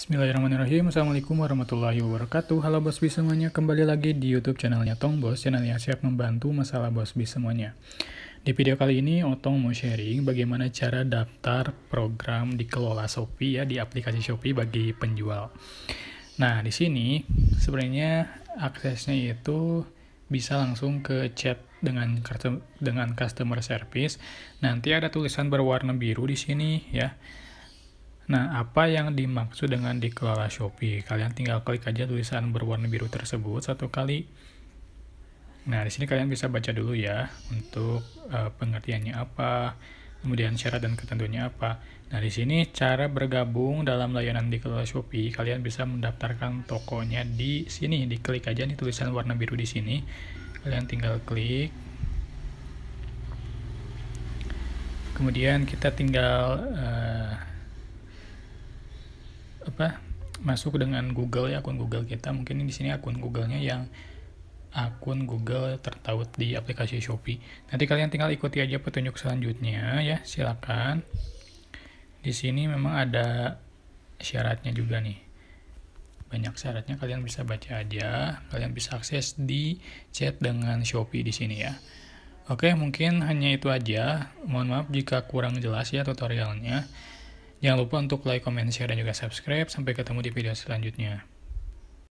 Bismillahirrahmanirrahim Assalamualaikum warahmatullahi wabarakatuh Halo Bos Bis semuanya, kembali lagi di Youtube channelnya Tong Bos Channel yang siap membantu masalah Bos Bis semuanya Di video kali ini Otong mau sharing bagaimana cara daftar program dikelola Shopee ya Di aplikasi Shopee bagi penjual Nah di sini sebenarnya aksesnya itu bisa langsung ke chat dengan dengan customer service. Nanti ada tulisan berwarna biru di sini ya Nah, apa yang dimaksud dengan dikelola Shopee? Kalian tinggal klik aja tulisan berwarna biru tersebut satu kali. Nah, di sini kalian bisa baca dulu ya untuk uh, pengertiannya apa, kemudian syarat dan ketentuannya apa. Nah, di sini cara bergabung dalam layanan dikelola Shopee, kalian bisa mendaftarkan tokonya di sini. Diklik aja nih tulisan warna biru di sini. Kalian tinggal klik. Kemudian kita tinggal uh, apa masuk dengan Google ya akun Google kita mungkin di sini akun Googlenya yang akun Google tertaut di aplikasi Shopee. Nanti kalian tinggal ikuti aja petunjuk selanjutnya ya, silakan. Di sini memang ada syaratnya juga nih. Banyak syaratnya kalian bisa baca aja, kalian bisa akses di chat dengan Shopee di sini ya. Oke, mungkin hanya itu aja. Mohon maaf jika kurang jelas ya tutorialnya. Jangan lupa untuk like, comment, share, dan juga subscribe. Sampai ketemu di video selanjutnya.